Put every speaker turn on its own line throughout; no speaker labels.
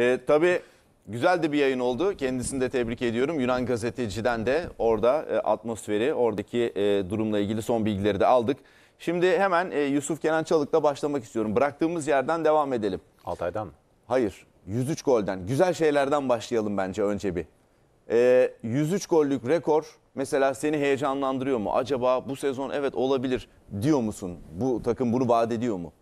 E, tabii güzel de bir yayın oldu. Kendisini de tebrik ediyorum. Yunan gazeteciden de orada e, atmosferi, oradaki e, durumla ilgili son bilgileri de aldık. Şimdi hemen e, Yusuf Kenan Çalık'la başlamak istiyorum. Bıraktığımız yerden devam edelim. Altay'dan mı? Hayır. 103 golden. Güzel şeylerden başlayalım bence önce bir. E, 103 gollük rekor mesela seni heyecanlandırıyor mu? Acaba bu sezon evet olabilir diyor musun? Bu takım bunu vaat ediyor mu?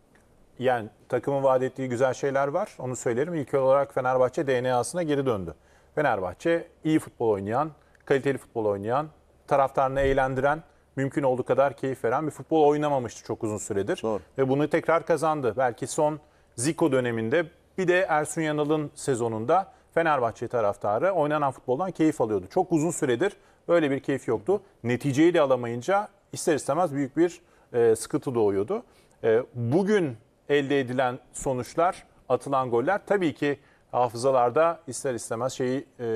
yani takımın vaat ettiği güzel şeyler var. Onu söylerim. İlk olarak Fenerbahçe DNA'sına geri döndü. Fenerbahçe iyi futbol oynayan, kaliteli futbol oynayan, taraftarını eğlendiren, mümkün olduğu kadar keyif veren bir futbol oynamamıştı çok uzun süredir. Doğru. Ve bunu tekrar kazandı. Belki son Zico döneminde bir de Ersun Yanal'ın sezonunda Fenerbahçe taraftarı oynanan futboldan keyif alıyordu. Çok uzun süredir böyle bir keyif yoktu. Neticeyi de alamayınca ister istemez büyük bir e, sıkıntı doğuyordu. E, bugün elde edilen sonuçlar, atılan goller tabii ki hafızalarda ister istemez şeyi e,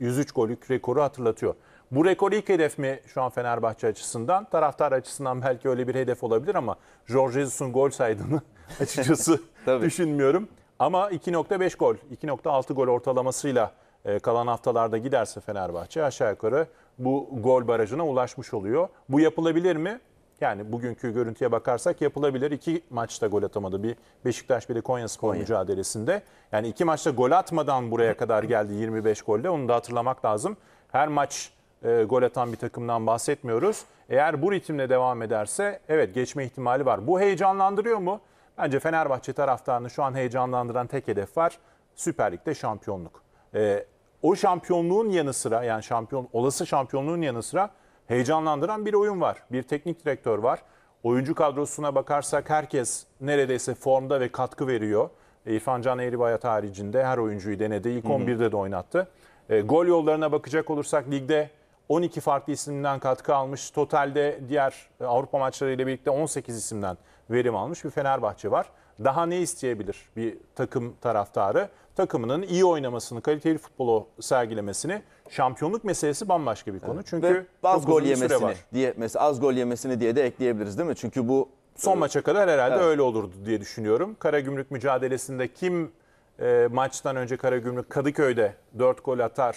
103 golük rekoru hatırlatıyor. Bu rekor ilk hedef mi şu an Fenerbahçe açısından? Taraftar açısından belki öyle bir hedef olabilir ama Jorge Jesus'un gol saydığını açıkçası düşünmüyorum. Ama 2.5 gol, 2.6 gol ortalamasıyla e, kalan haftalarda giderse Fenerbahçe aşağı yukarı bu gol barajına ulaşmış oluyor. Bu yapılabilir mi? Yani bugünkü görüntüye bakarsak yapılabilir. İki maçta gol atamadı. Bir Beşiktaş biri Konya Spor Konya. mücadelesinde. Yani iki maçta gol atmadan buraya kadar geldi 25 golle. Onu da hatırlamak lazım. Her maç e, gol atan bir takımdan bahsetmiyoruz. Eğer bu ritimle devam ederse evet geçme ihtimali var. Bu heyecanlandırıyor mu? Bence Fenerbahçe taraftarını şu an heyecanlandıran tek hedef var. Süper Lig'de şampiyonluk. E, o şampiyonluğun yanı sıra yani şampiyon olası şampiyonluğun yanı sıra heyecanlandıran bir oyun var. Bir teknik direktör var. Oyuncu kadrosuna bakarsak herkes neredeyse formda ve katkı veriyor. İrfan Can Eğribayat haricinde her oyuncuyu denedi. İlk 11'de de oynattı. E, gol yollarına bakacak olursak ligde 12 farklı isimden katkı almış. Totalde diğer Avrupa maçlarıyla birlikte 18 isimden verim almış bir Fenerbahçe var daha ne isteyebilir bir takım taraftarı? Takımının iyi oynamasını, kaliteli futbolu sergilemesini. Şampiyonluk meselesi bambaşka bir konu. Evet. Çünkü Ve az gol yemesini diye mesela az gol yemesini diye de ekleyebiliriz değil mi? Çünkü bu son öyle. maça kadar herhalde evet. öyle olurdu diye düşünüyorum. Karagümrük mücadelesinde kim e, maçtan önce Karagümrük Kadıköy'de 4 gol atar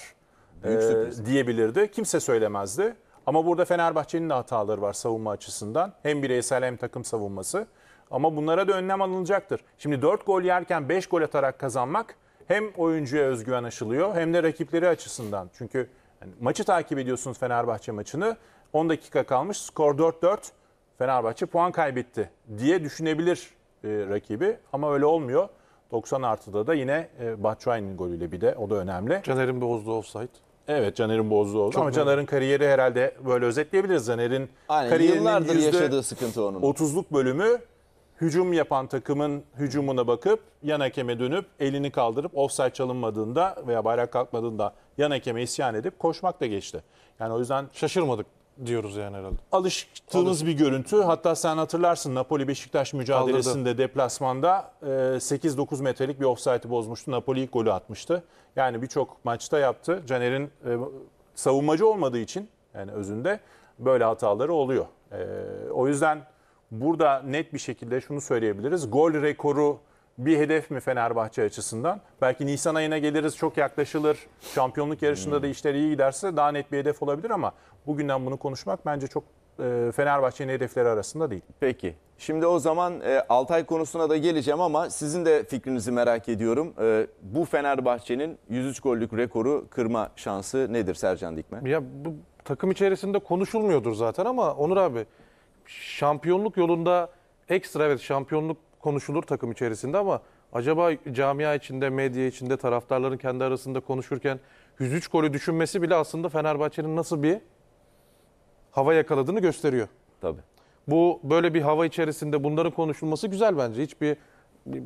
e, diyebilirdi. Kimse söylemezdi. Ama burada Fenerbahçe'nin de hataları var savunma açısından. Hem bireysel hem takım savunması. Ama bunlara da önlem alınacaktır. Şimdi 4 gol yerken 5 gol atarak kazanmak hem oyuncuya özgüven aşılıyor hem de rakipleri açısından. Çünkü yani maçı takip ediyorsunuz Fenerbahçe maçını. 10 dakika kalmış skor 4-4 Fenerbahçe puan kaybetti diye düşünebilir e, rakibi ama öyle olmuyor. 90 artıda da yine e, Batshuayi'nin golüyle bir de o da önemli. Caner'in bozduğu offside. Evet Caner'in bozduğu oldu ama Caner'in kariyeri herhalde böyle özetleyebiliriz. Caner'in kariyerinin yıllardır yaşadığı sıkıntı onun. 30'luk bölümü hücum yapan takımın hücumuna bakıp yan hakeme dönüp elini kaldırıp offside çalınmadığında veya bayrak kalkmadığında yan hakeme isyan edip koşmak da geçti. Yani o yüzden Şaşırmadık diyoruz yani herhalde. alıştığımız bir görüntü. Hatta sen hatırlarsın Napoli Beşiktaş mücadelesinde deplasmanda 8-9 e, metrelik bir offside'i bozmuştu. Napoli ilk golü atmıştı. Yani birçok maçta yaptı. Caner'in e, savunmacı olmadığı için yani özünde böyle hataları oluyor. E, o yüzden burada net bir şekilde şunu söyleyebiliriz. Gol rekoru bir hedef mi Fenerbahçe açısından? Belki Nisan ayına geliriz çok yaklaşılır. Şampiyonluk yarışında da işler iyi giderse daha net bir hedef olabilir ama bugünden bunu konuşmak bence çok e, Fenerbahçe'nin hedefleri arasında değil.
Peki. Şimdi o zaman e, Altay konusuna da geleceğim ama sizin de fikrinizi merak ediyorum. E, bu Fenerbahçe'nin 103 gollük rekoru kırma şansı nedir Sercan Dikmen? Ya
bu takım içerisinde konuşulmuyordur zaten ama Onur abi şampiyonluk yolunda ekstra evet şampiyonluk konuşulur takım içerisinde ama acaba camia içinde, medya içinde, taraftarların kendi arasında konuşurken 103 golü düşünmesi bile aslında Fenerbahçe'nin nasıl bir hava yakaladığını gösteriyor. Tabii. Bu böyle bir hava içerisinde bunların konuşulması güzel bence. Hiçbir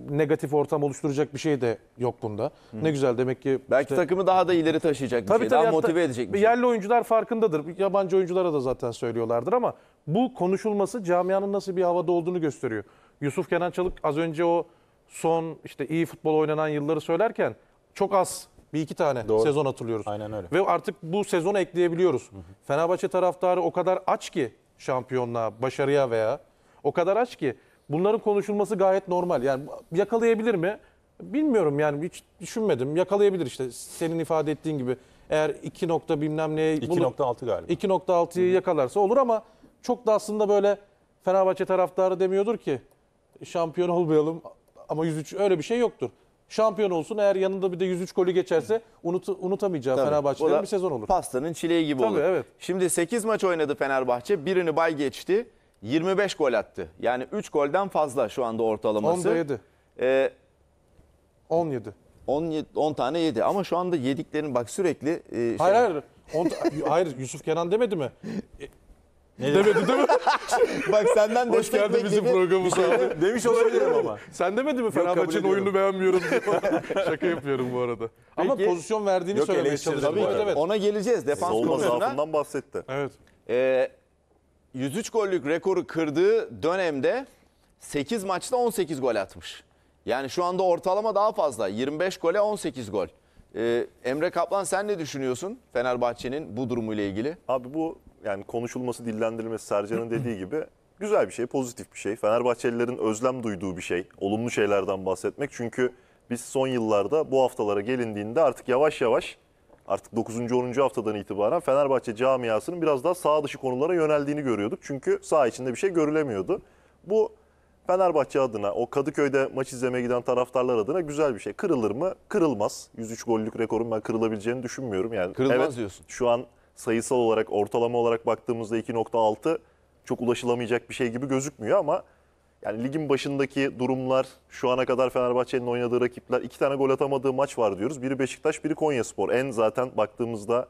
negatif ortam oluşturacak bir şey de yok bunda. Hı. Ne güzel
demek ki. Belki işte, takımı daha da ileri taşıyacak bir tabii, şey, tabii, daha motive edecek bir şey.
Yerli oyuncular farkındadır. Yabancı oyunculara da zaten söylüyorlardır ama bu konuşulması camianın nasıl bir havada olduğunu gösteriyor. Yusuf Kenan Çalık az önce o son işte iyi futbol oynanan yılları söylerken çok az bir iki tane Doğru. sezon hatırlıyoruz. Aynen öyle. Ve artık bu sezonu ekleyebiliyoruz. Hı hı. Fenerbahçe taraftarı o kadar aç ki şampiyonluğa, başarıya veya o kadar aç ki bunların konuşulması gayet normal. Yani yakalayabilir mi? Bilmiyorum yani hiç düşünmedim. Yakalayabilir işte senin ifade ettiğin gibi. Eğer 2 nokta bilmem neye... 2.6 galiba. 2.6'yı yakalarsa olur ama çok da aslında böyle Fenerbahçe taraftarı demiyordur ki şampiyon olmayalım ama 103 öyle bir şey yoktur. Şampiyon olsun eğer yanında bir de 103 golü geçerse unut, unutamayacağı Tabii, bir sezon olur.
Pastanın çileği gibi Tabii, olur. Evet. Şimdi 8 maç oynadı Fenerbahçe. Birini bay geçti. 25 gol attı. Yani 3 golden fazla şu anda ortalaması. 10'da 7. Ee, 17. 10, 10 tane 7 ama şu anda yediklerin bak sürekli... E, şey... Hayır hayır. hayır Yusuf Kenan demedi mi? E, ne Demedi değil mi? Bak senden Hoş destek geldin bizim beklediğim- programımıza. Demiş olabilirim ama. Sen
demedi mi Fenerbahçe'nin ediyorum. oyununu beğenmiyorum diye. Şaka yapıyorum bu
arada. Ama pozisyon verdiğini Yok, söylemeye çalışıyorum. bu Evet, evet. Ona geleceğiz defans Savunma konusuna. zaafından bahsetti. Evet. Ee, 103 gollük rekoru kırdığı dönemde 8 maçta 18 gol atmış. Yani şu anda ortalama daha fazla. 25 gole 18 gol. Ee, Emre Kaplan sen ne düşünüyorsun Fenerbahçe'nin bu durumuyla ilgili? Abi
bu yani konuşulması, dillendirilmesi Sercan'ın dediği gibi güzel bir şey, pozitif bir şey. Fenerbahçelilerin özlem duyduğu bir şey. Olumlu şeylerden bahsetmek. Çünkü biz son yıllarda bu haftalara gelindiğinde artık yavaş yavaş artık 9. 10. haftadan itibaren Fenerbahçe camiasının biraz daha sağ dışı konulara yöneldiğini görüyorduk. Çünkü sağ içinde bir şey görülemiyordu. Bu Fenerbahçe adına o Kadıköy'de maç izlemeye giden taraftarlar adına güzel bir şey. Kırılır mı? Kırılmaz. 103 gollük rekorun ben kırılabileceğini düşünmüyorum. Yani Kırılmaz evet, diyorsun. Şu an sayısal olarak ortalama olarak baktığımızda 2.6 çok ulaşılamayacak bir şey gibi gözükmüyor ama yani ligin başındaki durumlar şu ana kadar Fenerbahçe'nin oynadığı rakipler iki tane gol atamadığı maç var diyoruz. Biri Beşiktaş, biri Konyaspor. En zaten baktığımızda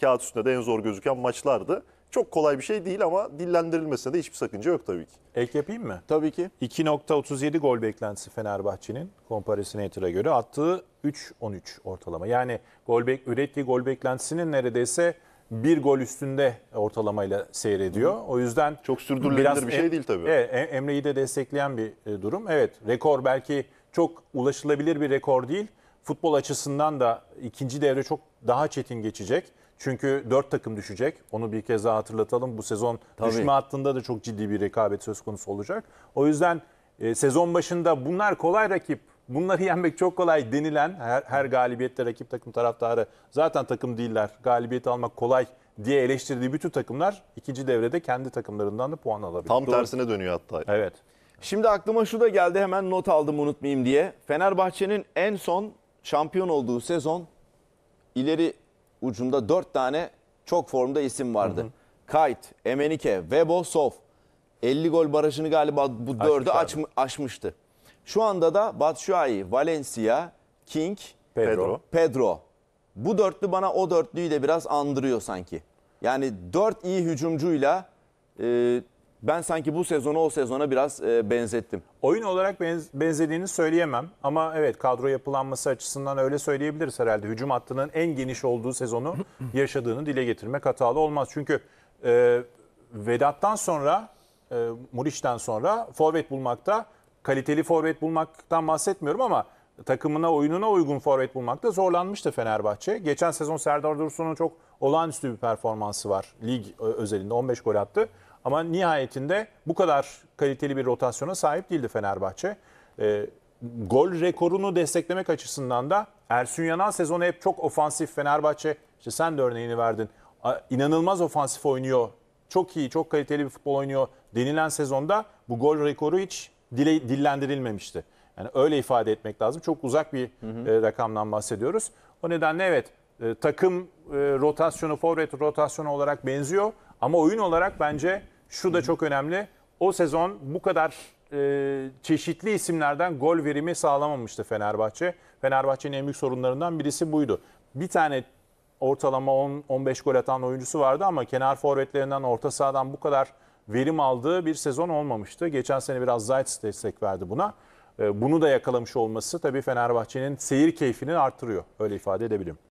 kağıt üstünde de en zor gözüken maçlardı. Çok kolay bir şey değil ama dillendirilmesine de hiçbir sakınca yok tabii ki. Ek yapayım mı? Tabii ki.
2.37 gol beklentisi Fenerbahçe'nin Comparisinator'a göre attığı 3.13 ortalama. Yani gol bek ürettiği gol beklentisinin neredeyse bir gol üstünde ortalamayla seyrediyor. O yüzden çok sürdürülebilir biraz, bir şey değil tabii. Evet, Emre'yi de destekleyen bir e, durum. Evet, rekor belki çok ulaşılabilir bir rekor değil. Futbol açısından da ikinci devre çok daha çetin geçecek. Çünkü dört takım düşecek. Onu bir kez daha hatırlatalım. Bu sezon Tabii. düşme hattında da çok ciddi bir rekabet söz konusu olacak. O yüzden e, sezon başında bunlar kolay rakip, bunları yenmek çok kolay denilen her, her galibiyette rakip takım taraftarı zaten takım değiller. Galibiyeti almak kolay diye eleştirdiği bütün
takımlar ikinci devrede kendi takımlarından da puan alabilir. Tam Doğru. tersine dönüyor hatta. Evet. Şimdi aklıma şu da geldi hemen not aldım unutmayayım diye. Fenerbahçe'nin en son şampiyon olduğu sezon ileri ucunda dört tane çok formda isim vardı. Hı hı. Kayt, Emenike, Vebo, Sof. 50 gol barajını galiba bu 4'ü aç, aşmıştı. Şu anda da Batshuayi, Valencia, King, Pedro. Pedro. Bu dörtlü bana o dörtlüyü de biraz andırıyor sanki. Yani dört iyi hücumcuyla e, ben sanki bu sezonu o sezona biraz e, benzettim.
Oyun olarak benz benzediğini söyleyemem ama evet kadro yapılanması açısından öyle söyleyebiliriz herhalde. Hücum hattının en geniş olduğu sezonu yaşadığını dile getirmek hatalı olmaz. Çünkü e, Vedat'tan sonra, e, Muriç'ten sonra forvet bulmakta, kaliteli forvet bulmaktan bahsetmiyorum ama takımına, oyununa uygun forvet bulmakta zorlanmıştı Fenerbahçe. Geçen sezon Serdar Dursun'un çok olağanüstü bir performansı var lig özelinde 15 gol attı. Ama nihayetinde bu kadar kaliteli bir rotasyona sahip değildi Fenerbahçe. E, gol rekorunu desteklemek açısından da Ersun Yanal sezonu hep çok ofansif Fenerbahçe. İşte sen de örneğini verdin. A, inanılmaz ofansif oynuyor. Çok iyi, çok kaliteli bir futbol oynuyor denilen sezonda bu gol rekoru hiç dile, dillendirilmemişti. Yani öyle ifade etmek lazım. Çok uzak bir hı hı. E, rakamdan bahsediyoruz. O nedenle evet e, takım e, rotasyonu, forvet rotasyonu olarak benziyor ama oyun olarak bence şu da çok önemli. O sezon bu kadar e, çeşitli isimlerden gol verimi sağlamamıştı Fenerbahçe. Fenerbahçe'nin en büyük sorunlarından birisi buydu. Bir tane ortalama 10-15 gol atan oyuncusu vardı ama kenar forvetlerinden orta sahadan bu kadar verim aldığı bir sezon olmamıştı. Geçen sene biraz Zayt destek verdi buna. E, bunu da yakalamış olması tabii Fenerbahçe'nin seyir keyfini artırıyor. Öyle ifade edebilirim.